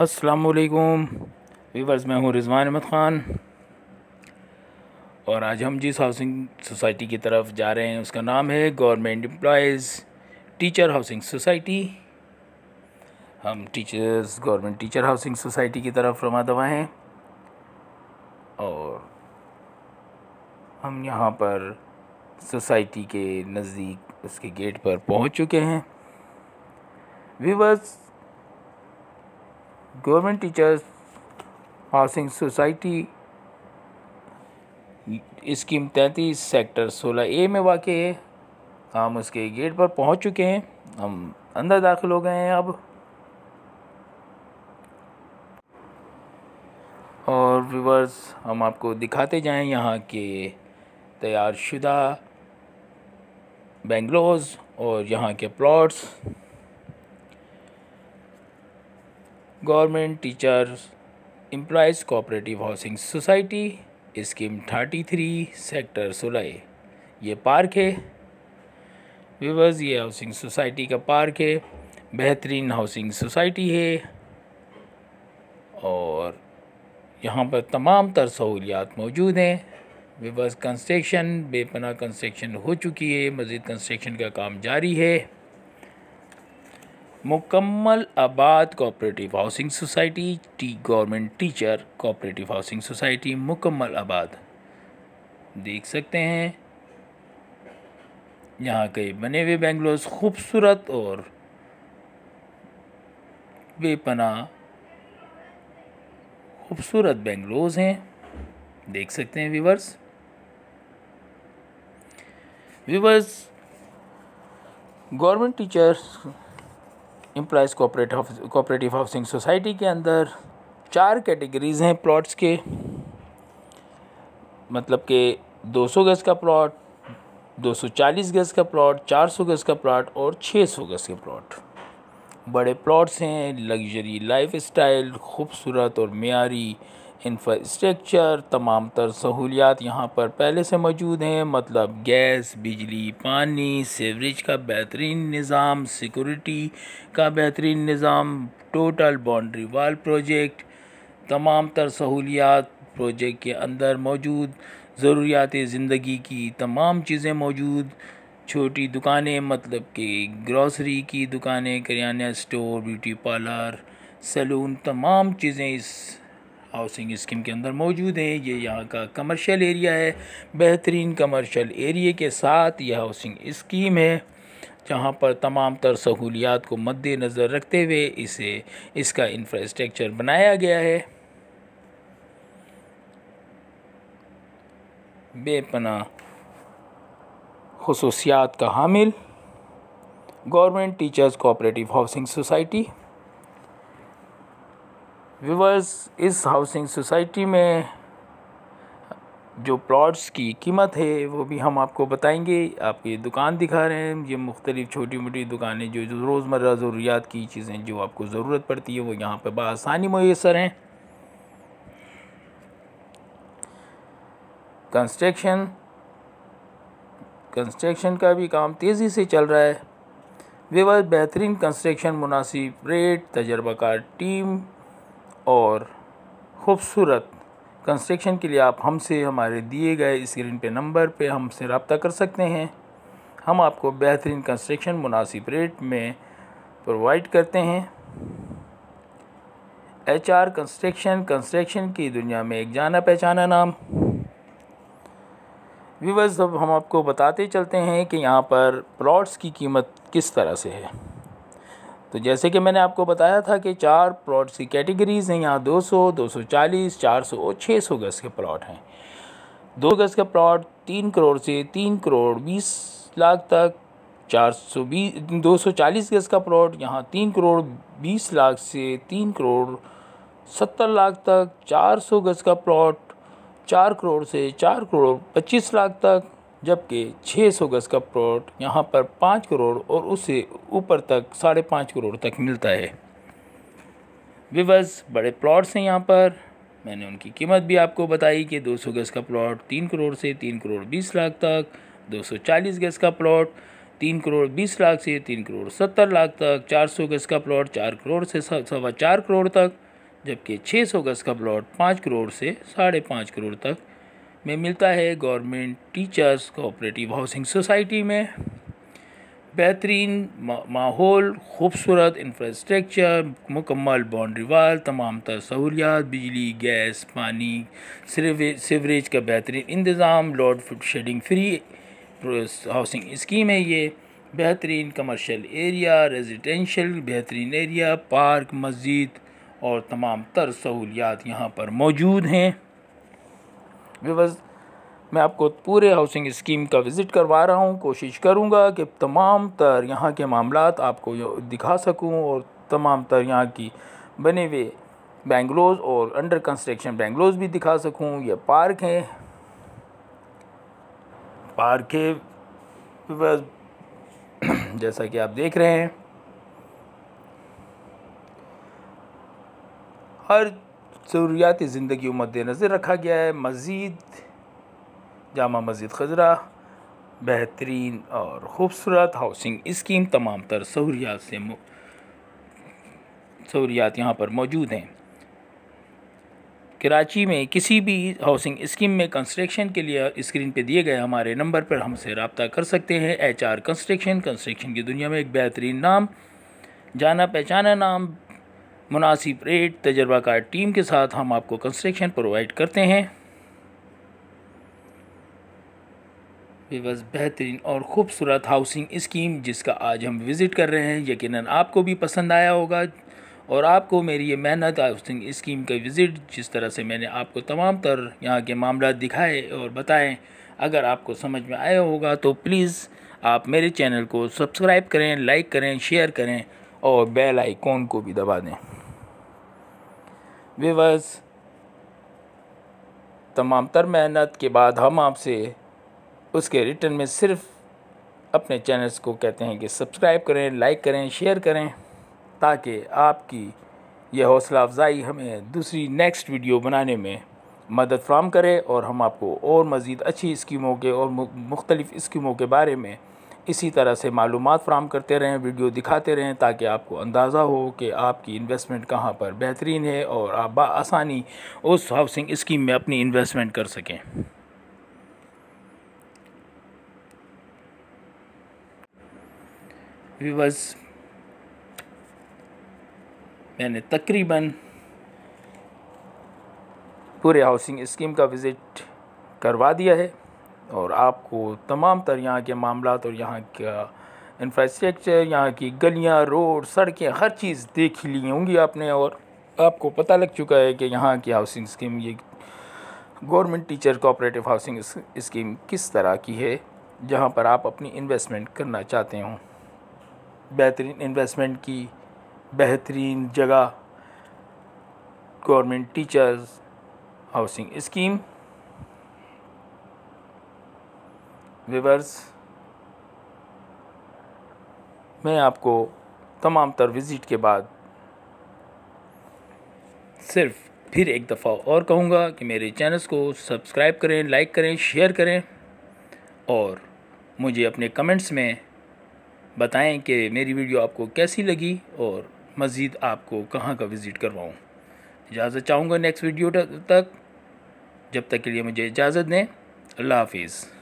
अस्सलाम वालेकुम वीवर्स मैं हूँ रिजवान अहमद ख़ान और आज हम जिस हाउसिंग सोसाइटी की तरफ जा रहे हैं उसका नाम है government employees teacher housing society हम teachers government teacher housing society की तरफ रमा दवा हैं और हम यहाँ पर सोसाइटी के नज़दीक उसके गेट पर पहुँच चुके हैं viewers government teachers housing society scheme तैंतीस सेक्टर सोलह ए में वाक़ है हम उसके गेट पर पहुंच चुके हैं हम अंदर दाखिल हो गए हैं अब और व्यूवर्स हम आपको दिखाते जाएं यहाँ के तैयार शुदा बेंगलोज और यहाँ के plots government teachers employees cooperative housing society scheme thirty three sector सोलह ये पार्क है विवर्स ये हाउसिंग सोसाइटी का पार्क है बेहतरीन हाउसिंग सोसाइटी है और यहाँ पर तमाम तर सहूलियात मौजूद हैं विवर्स कंस्ट्रक्शन बेपना कंस्ट्रक्शन हो चुकी है मज़ीद कंस्ट्रक्शन का काम जारी है मुकम्मल आबाद cooperative housing society T government teacher cooperative housing society मुकम्मल आबाद देख सकते हैं यहाँ के बने हुए बेंगलोर्स खूबसूरत और बेपना खूबसूरत बेंगलोज हैं देख सकते हैं viewers viewers government teachers employees cooperative cooperative housing society के अंदर चार कैटेगरीज़ हैं प्लॉट्स के मतलब के 200 गज़ का प्लॉट 240 गज़ का प्लॉट 400 गज़ का प्लॉट और 600 गज़ के प्लॉट बड़े प्लॉट्स हैं लग्जरी लाइफ स्टाइल खूबसूरत और मीरी इंफ्रास्ट्रक्चर तमाम तर सहूलियात यहाँ पर पहले से मौजूद हैं मतलब गैस बिजली पानी सीवरेज का बेहतरीन निज़ाम सिक्योरिटी का बेहतरीन निज़ाम टोटल बाउंड्री वाल प्रोजेक्ट तमाम तर सहूलियात प्रोजेक्ट के अंदर मौजूद ज़रूरियात ज़िंदगी की तमाम चीज़ें मौजूद छोटी दुकानें मतलब कि ग्रॉसरी की दुकानें kirana store beauty parlour salon तमाम चीज़ें इस हाउसिंग स्कीम के अंदर मौजूद हैं ये यहाँ का कमर्शियल एरिया है बेहतरीन कमर्शियल एरिए के साथ यह हाउसिंग स्कीम है जहाँ पर तमाम तर सहूलियात को मद्देनज़र रखते हुए इसे इसका इंफ्रास्ट्रक्चर बनाया गया है बेपना खसूसियात का हामिल government teachers cooperative housing society viewers इस हाउसिंग सोसाइटी में जो प्लॉट्स की कीमत है वो भी हम आपको बताएंगे आप ये दुकान दिखा रहे हैं ये मुख्तलिफ़ छोटी मोटी दुकानें जो रोज़मर्रा ज़रूरियात की चीज़ें जो आपको ज़रूरत पड़ती है वो यहाँ पर बसानी मैसर हैं कंस्ट्रक्शन कंस्ट्रक्शन का भी काम तेज़ी से चल रहा है विवर्स बेहतरीन कंस्ट्रक्शन मुनासिब रेट तजर्बाकार टीम और ख़ूबसूरत कंस्ट्रक्शन के लिए आप हमसे हमारे दिए गए स्क्रीन पे नंबर पे हमसे रबता कर सकते हैं हम आपको बेहतरीन कंस्ट्रक्शन मुनासिब रेट में प्रोवाइड करते हैं एच आर कंस्ट्रक्शन कंस्ट्रक्शन की दुनिया में एक जाना पहचाना नाम व्यूवर्स अब हम आपको बताते चलते हैं कि यहाँ पर प्लॉट्स की कीमत किस तरह से है तो जैसे कि मैंने आपको बताया था कि चार प्लॉट की कैटेगरीज़ हैं यहाँ 200, 240, 400 और 600 गज़ के प्लॉट हैं दो गज़ का प्लॉट तीन करोड़ से तीन करोड़ बीस लाख तक चार सौ बीस दो सौ चालीस गज़ का प्लॉट यहाँ तीन करोड़ बीस लाख से तीन करोड़ सत्तर लाख तक चार सौ गज़ का प्लॉट चार करोड़ से चार करोड़ पच्चीस लाख तक जबकि 600 गज़ का प्लॉट यहाँ पर पाँच करोड़ और उससे ऊपर तक साढ़े पाँच करोड़ तक मिलता है विवस बड़े प्लॉट्स हैं यहाँ पर मैंने उनकी कीमत भी आपको बताई कि 200 गज़ का प्लॉट तीन करोड़ से तीन करोड़ बीस लाख तक 240 गज़ का प्लॉट तीन करोड़ बीस लाख से तीन करोड़ सत्तर लाख तक 400 गज़ का प्लॉट चार करोड़ से सवा चार करोड़ तक जबकि 600 गज़ का प्लॉट पाँच करोड़ से साढ़े पाँच करोड़ तक में मिलता है government teachers cooperative housing society में बेहतरीन माहौल खूबसूरत इंफ्रास्ट्रक्चर मुकम्मल बाउंड्री वाल तमाम तर सहूलियात बिजली गैस पानी सीवरेज का बेहतरीन इंतज़ाम load shedding free housing scheme है ये बेहतरीन कमर्शियल एरिया रेजिडेंशल बेहतरीन एरिया पार्क मस्जिद और तमाम तर सहूलियात यहाँ पर मौजूद हैं विवज मैं आपको पूरे हाउसिंग स्कीम का विज़िट करवा रहा हूँ कोशिश करूँगा कि तमाम तर यहाँ के मामला आपको दिखा सकूँ और तमाम तर यहाँ की बने हुए बेंगलोज और अंडर कंस्ट्रक्शन बेंगलोज भी दिखा सकूँ ये पार्क है पार्क है जैसा कि आप देख रहे हैं हर ज़रूरियात ज़िंदगी मद्दनज़र रखा गया है मज़ीद जामा मस्जिद खजरा बेहतरीन और ख़ूबसूरत हाउसिंग इस्कीम तमाम तर सहूलियात से सहूलियात यहाँ पर मौजूद हैं कराची में किसी भी हाउसिंग स्कीम में कंस्ट्रक्शन के लिए स्क्रीन पे दिए गए हमारे नंबर पर हमसे रबता कर सकते हैं एच आर कंस्ट्रक्शन कंस्ट्रक्शन की दुनिया में एक बेहतरीन नाम जाना पहचाना नाम मुनासिब रेट तजर्बाकार टीम के साथ हम आपको कंस्ट्रक्शन प्रोवाइड करते हैं बस बेहतरीन और ख़ूबसूरत हाउसिंग स्कीम जिसका आज हम विज़िट कर रहे हैं यकीनन आपको भी पसंद आया होगा और आपको मेरी ये मेहनत हाउसिंग स्कीम का विज़िट जिस तरह से मैंने आपको तमाम तर यहाँ के मामला दिखाए और बताएं अगर आपको समझ में आया होगा तो प्लीज़ आप मेरे चैनल को सब्सक्राइब करें लाइक करें शेयर करें और बेल आइकॉन को भी दबा दें व्यूवर्स तमाम तर मेहनत के बाद हम आपसे उसके रिटर्न में सिर्फ अपने चैनल्स को कहते हैं कि सब्सक्राइब करें लाइक करें शेयर करें ताकि आपकी यह हौसला अफजाई हमें दूसरी नेक्स्ट वीडियो बनाने में मदद फ्राहम करे और हम आपको और मज़ीद अच्छी स्कीमों के और मुख्तलिफ़ स्कीमों के बारे में इसी तरह से मालूम फ्राहम करते रहें वीडियो दिखाते रहें ताकि आपको अंदाज़ा हो कि आपकी इन्वेस्टमेंट कहाँ पर बेहतरीन है और आप बसानी उस हाउसिंग इस्कीम में अपनी इन्वेस्टमेंट कर सकें व्यूवर्स मैंने तकरीबन पूरे हाउसिंग स्कीम का विज़िट करवा दिया है और आपको तमाम तर यहाँ के मामला और यहाँ का इंफ्रास्ट्रक्चर यहाँ की गलियाँ रोड सड़कें हर चीज़ देख ली होंगी आपने और आपको पता लग चुका है कि यहाँ की हाउसिंग स्कीम ये government teacher cooperative housing scheme किस तरह की है जहाँ पर आप अपनी इन्वेस्टमेंट करना चाहते हों बेहतरीन इन्वेस्टमेंट की बेहतरीन जगह government teachers housing scheme viewers मैं आपको तमाम तर विज़िट के बाद सिर्फ फिर एक दफ़ा और कहूँगा कि मेरे चैनल्स को सब्सक्राइब करें लाइक करें शेयर करें और मुझे अपने कमेंट्स में बताएं कि मेरी वीडियो आपको कैसी लगी और मज़ीद आपको कहाँ का विज़िट करवाऊँ इजाज़त चाहूँगा नेक्स्ट वीडियो तक जब तक के लिए मुझे इजाज़त दें अल्लाह हाफिज़